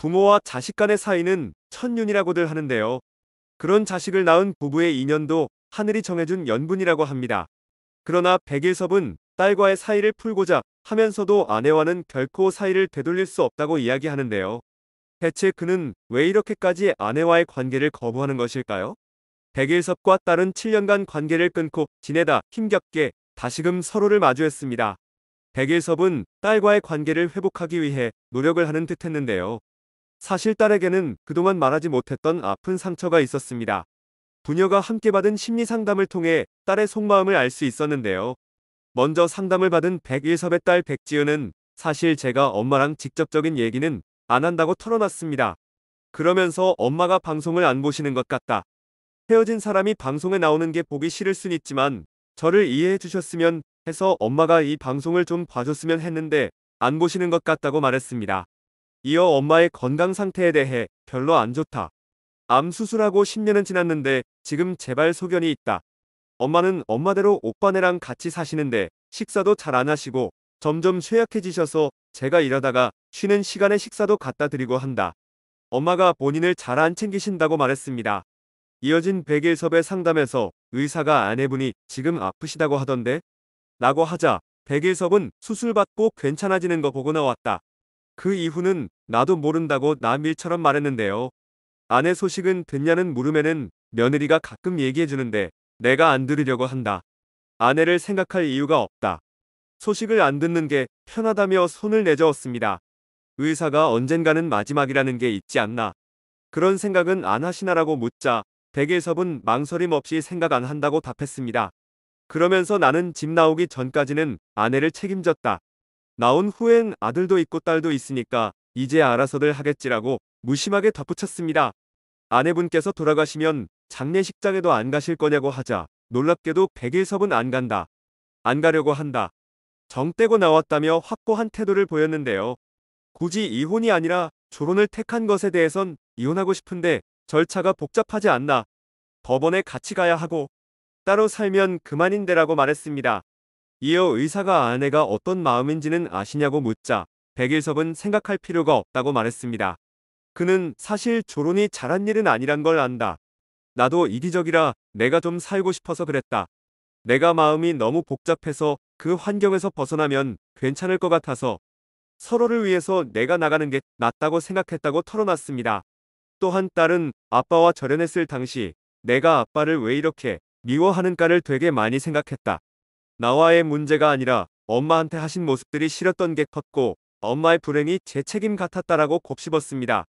부모와 자식 간의 사이는 천륜이라고들 하는데요. 그런 자식을 낳은 부부의 인연도 하늘이 정해준 연분이라고 합니다. 그러나 백일섭은 딸과의 사이를 풀고자 하면서도 아내와는 결코 사이를 되돌릴 수 없다고 이야기하는데요. 대체 그는 왜 이렇게까지 아내와의 관계를 거부하는 것일까요? 백일섭과 딸은 7년간 관계를 끊고 지내다 힘겹게 다시금 서로를 마주했습니다. 백일섭은 딸과의 관계를 회복하기 위해 노력을 하는 듯했는데요. 사실 딸에게는 그동안 말하지 못했던 아픈 상처가 있었습니다. 부녀가 함께 받은 심리 상담을 통해 딸의 속마음을 알 수 있었는데요. 먼저 상담을 받은 1 0 1섭의딸 백지은은 사실 제가 엄마랑 직접적인 얘기는 안 한다고 털어놨습니다. 그러면서 엄마가 방송을 안 보시는 것 같다. 헤어진 사람이 방송에 나오는 게 보기 싫을 순 있지만 저를 이해해 주셨으면 해서 엄마가 이 방송을 좀 봐줬으면 했는데 안 보시는 것 같다고 말했습니다. 이어 엄마의 건강 상태에 대해 별로 안 좋다. 암 수술하고 10년은 지났는데 지금 제발 소견이 있다. 엄마는 엄마대로 오빠네랑 같이 사시는데 식사도 잘 안 하시고 점점 쇠약해지셔서 제가 일하다가 쉬는 시간에 식사도 갖다 드리고 한다. 엄마가 본인을 잘 안 챙기신다고 말했습니다. 이어진 백일섭의 상담에서 의사가 아내분이 지금 아프시다고 하던데? 라고 하자 백일섭은 수술받고 괜찮아지는 거 보고 나왔다. 그 이후는 나도 모른다고 남일처럼 말했는데요. 아내 소식은 듣냐는 물음에는 며느리가 가끔 얘기해주는데 내가 안 들으려고 한다. 아내를 생각할 이유가 없다. 소식을 안 듣는 게 편하다며 손을 내저었습니다. 의사가 언젠가는 마지막이라는 게 있지 않나. 그런 생각은 안 하시나라고 묻자 백일섭은 망설임 없이 생각 안 한다고 답했습니다. 그러면서 나는 집 나오기 전까지는 아내를 책임졌다. 나온 후엔 아들도 있고 딸도 있으니까 이제 알아서들 하겠지라고 무심하게 덧붙였습니다. 아내분께서 돌아가시면 장례식장에도 안 가실 거냐고 하자 놀랍게도 백일섭은 안 간다. 안 가려고 한다. 정 떼고 나왔다며 확고한 태도를 보였는데요. 굳이 이혼이 아니라 조론을 택한 것에 대해선 이혼하고 싶은데 절차가 복잡하지 않나. 법원에 같이 가야 하고 따로 살면 그만인데라고 말했습니다. 이어 의사가 아내가 어떤 마음인지는 아시냐고 묻자 백일섭은 생각할 필요가 없다고 말했습니다. 그는 사실 조론이 잘한 일은 아니란 걸 안다. 나도 이기적이라 내가 좀 살고 싶어서 그랬다. 내가 마음이 너무 복잡해서 그 환경에서 벗어나면 괜찮을 것 같아서 서로를 위해서 내가 나가는 게 낫다고 생각했다고 털어놨습니다. 또한 딸은 아빠와 절연했을 당시 내가 아빠를 왜 이렇게 미워하는가를 되게 많이 생각했다. 나와의 문제가 아니라 엄마한테 하신 모습들이 싫었던 게 컸고 엄마의 불행이 제 책임 같았다라고 곱씹었습니다.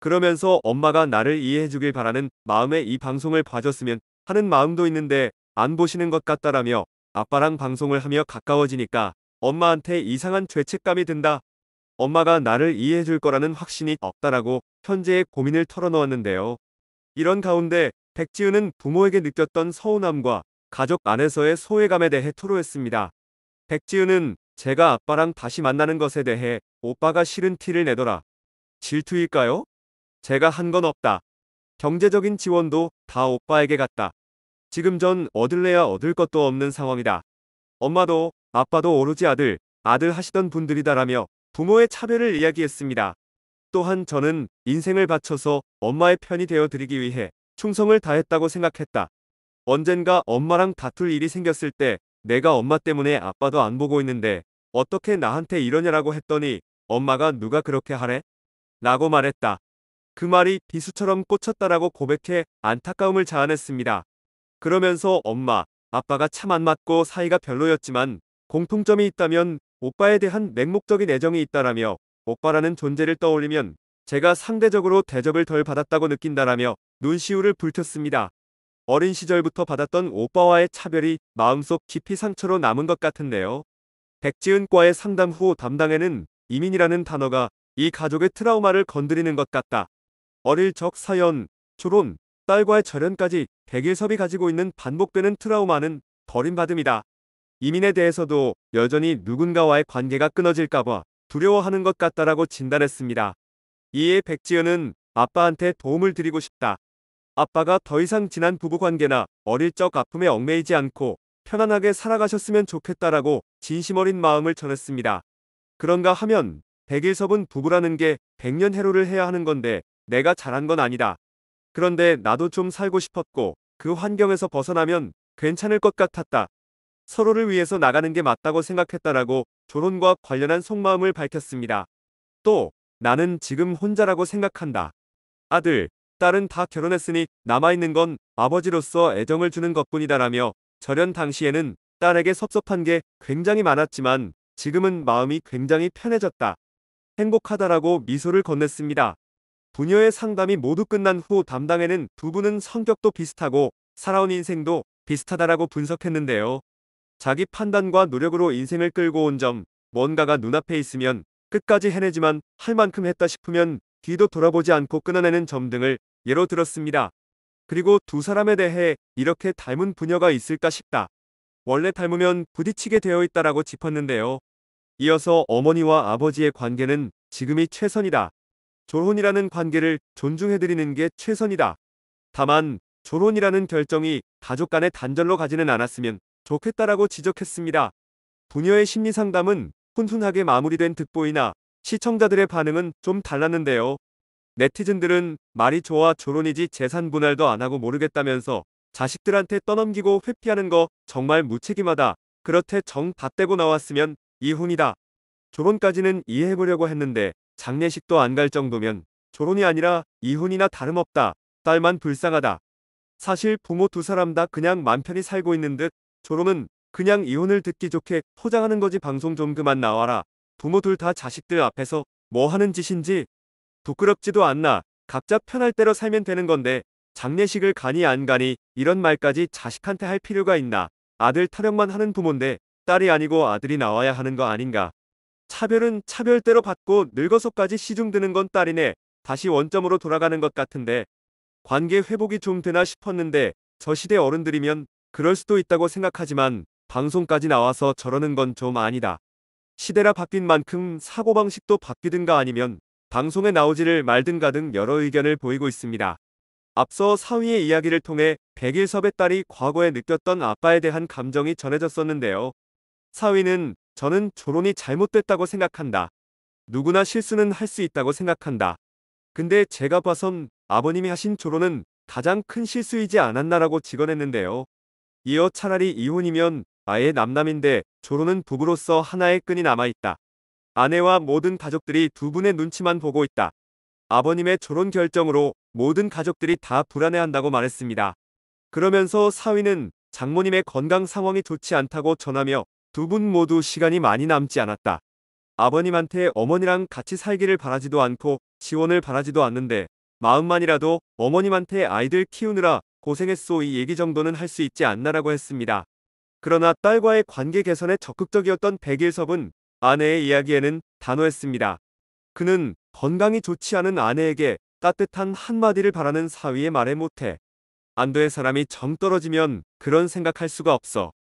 그러면서 엄마가 나를 이해해주길 바라는 마음에 이 방송을 봐줬으면 하는 마음도 있는데 안 보시는 것 같다라며 아빠랑 방송을 하며 가까워지니까 엄마한테 이상한 죄책감이 든다. 엄마가 나를 이해해줄 거라는 확신이 없다라고 현재의 고민을 털어놓았는데요. 이런 가운데 백지은은 부모에게 느꼈던 서운함과 가족 안에서의 소외감에 대해 토로했습니다. 백지은은 제가 아빠랑 다시 만나는 것에 대해 오빠가 싫은 티를 내더라. 질투일까요? 제가 한 건 없다. 경제적인 지원도 다 오빠에게 갔다. 지금 전 얻을래야 얻을 것도 없는 상황이다. 엄마도 아빠도 오로지 아들, 아들 하시던 분들이다라며 부모의 차별을 이야기했습니다. 또한 저는 인생을 바쳐서 엄마의 편이 되어드리기 위해 충성을 다했다고 생각했다. 언젠가 엄마랑 다툴 일이 생겼을 때 내가 엄마 때문에 아빠도 안 보고 있는데 어떻게 나한테 이러냐라고 했더니 엄마가 누가 그렇게 하래? 라고 말했다. 그 말이 비수처럼 꽂혔다라고 고백해 안타까움을 자아냈습니다. 그러면서 엄마, 아빠가 참 안 맞고 사이가 별로였지만 공통점이 있다면 오빠에 대한 맹목적인 애정이 있다라며 오빠라는 존재를 떠올리면 제가 상대적으로 대접을 덜 받았다고 느낀다라며 눈시울을 불켰습니다 어린 시절부터 받았던 오빠와의 차별이 마음속 깊이 상처로 남은 것 같은데요. 백지은과의 상담 후 담당에는 이민이라는 단어가 이 가족의 트라우마를 건드리는 것 같다. 어릴 적 사연, 초혼, 딸과의 절연까지 백일섭이 가지고 있는 반복되는 트라우마는 버림받음이다. 이민에 대해서도 여전히 누군가와의 관계가 끊어질까봐 두려워하는 것 같다라고 진단했습니다. 이에 백지은은 아빠한테 도움을 드리고 싶다. 아빠가 더 이상 지난 부부관계나 어릴 적 아픔에 얽매이지 않고 편안하게 살아가셨으면 좋겠다라고 진심 어린 마음을 전했습니다. 그런가 하면 백일섭은 부부라는 게 백년 해로를 해야 하는 건데 내가 잘한 건 아니다. 그런데 나도 좀 살고 싶었고 그 환경에서 벗어나면 괜찮을 것 같았다. 서로를 위해서 나가는 게 맞다고 생각했다라고 조론과 관련한 속마음을 밝혔습니다. 또 나는 지금 혼자라고 생각한다. 아들, 딸은 다 결혼했으니 남아있는 건 아버지로서 애정을 주는 것뿐이다라며 절연 당시에는 딸에게 섭섭한 게 굉장히 많았지만 지금은 마음이 굉장히 편해졌다. 행복하다라고 미소를 건넸습니다. 부녀의 상담이 모두 끝난 후 담당에는 두 분은 성격도 비슷하고 살아온 인생도 비슷하다라고 분석했는데요. 자기 판단과 노력으로 인생을 끌고 온 점, 뭔가가 눈앞에 있으면 끝까지 해내지만 할 만큼 했다 싶으면 뒤도 돌아보지 않고 끊어내는 점 등을 예로 들었습니다. 그리고 두 사람에 대해 이렇게 닮은 부녀가 있을까 싶다. 원래 닮으면 부딪히게 되어 있다라고 짚었는데요. 이어서 어머니와 아버지의 관계는 지금이 최선이다. 졸혼이라는 관계를 존중해드리는 게 최선이다. 다만 졸혼이라는 결정이 가족 간의 단절로 가지는 않았으면 좋겠다라고 지적했습니다. 부녀의 심리 상담은 훈훈하게 마무리된 득보이나 시청자들의 반응은 좀 달랐는데요. 네티즌들은 말이 좋아 조론이지 재산 분할도 안 하고 모르겠다면서 자식들한테 떠넘기고 회피하는 거 정말 무책임하다. 그렇대 정 다떼고 나왔으면 이혼이다. 조론까지는 이해해보려고 했는데 장례식도 안 갈 정도면 조론이 아니라 이혼이나 다름없다. 딸만 불쌍하다. 사실 부모 두 사람 다 그냥 맘 편히 살고 있는 듯 조론은 그냥 이혼을 듣기 좋게 포장하는 거지 방송 좀 그만 나와라. 부모 둘 다 자식들 앞에서 뭐 하는 짓인지 부끄럽지도 않나 각자 편할 대로 살면 되는 건데 장례식을 가니 안 가니 이런 말까지 자식한테 할 필요가 있나 아들 타령만 하는 부모인데 딸이 아니고 아들이 나와야 하는 거 아닌가 차별은 차별대로 받고 늙어서까지 시중드는 건 딸이네 다시 원점으로 돌아가는 것 같은데 관계 회복이 좀 되나 싶었는데 저 시대 어른들이면 그럴 수도 있다고 생각하지만 방송까지 나와서 저러는 건 좀 아니다. 시대라 바뀐 만큼 사고방식도 바뀌든가 아니면 방송에 나오지를 말든가등 여러 의견을 보이고 있습니다. 앞서 사위의 이야기를 통해 백일섭의 딸이 과거에 느꼈던 아빠에 대한 감정이 전해졌었는데요. 사위는 저는 조론이 잘못됐다고 생각한다. 누구나 실수는 할 수 있다고 생각한다. 근데 제가 봐선 아버님이 하신 조론은 가장 큰 실수이지 않았나라고 직언했는데요. 이어 차라리 이혼이면 아예 남남인데 조론은 부부로서 하나의 끈이 남아있다. 아내와 모든 가족들이 두 분의 눈치만 보고 있다. 아버님의 저런 결정으로 모든 가족들이 다 불안해한다고 말했습니다. 그러면서 사위는 장모님의 건강 상황이 좋지 않다고 전하며 두 분 모두 시간이 많이 남지 않았다. 아버님한테 어머니랑 같이 살기를 바라지도 않고 지원을 바라지도 않는데 마음만이라도 어머님한테 아이들 키우느라 고생했소 이 얘기 정도는 할 수 있지 않나라고 했습니다. 그러나 딸과의 관계 개선에 적극적이었던 백일섭은 아내의 이야기에는 단호했습니다. 그는 건강이 좋지 않은 아내에게 따뜻한 한마디를 바라는 사위의 말에 못해 안도의 사람이 정 떨어지면 그런 생각할 수가 없어.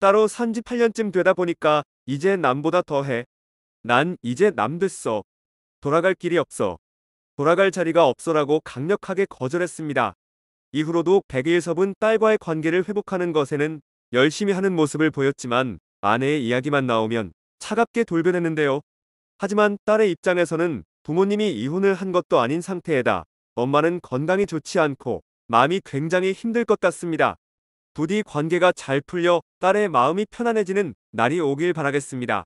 따로 산지 8년쯤 되다 보니까 이제 남보다 더해. 난 이제 남 됐어. 돌아갈 길이 없어. 돌아갈 자리가 없어라고 강력하게 거절했습니다. 이후로도 백일섭은 딸과의 관계를 회복하는 것에는 열심히 하는 모습을 보였지만 아내의 이야기만 나오면 차갑게 돌변했는데요. 하지만 딸의 입장에서는 부모님이 이혼을 한 것도 아닌 상태에다 엄마는 건강이 좋지 않고 마음이 굉장히 힘들 것 같습니다. 부디 관계가 잘 풀려 딸의 마음이 편안해지는 날이 오길 바라겠습니다.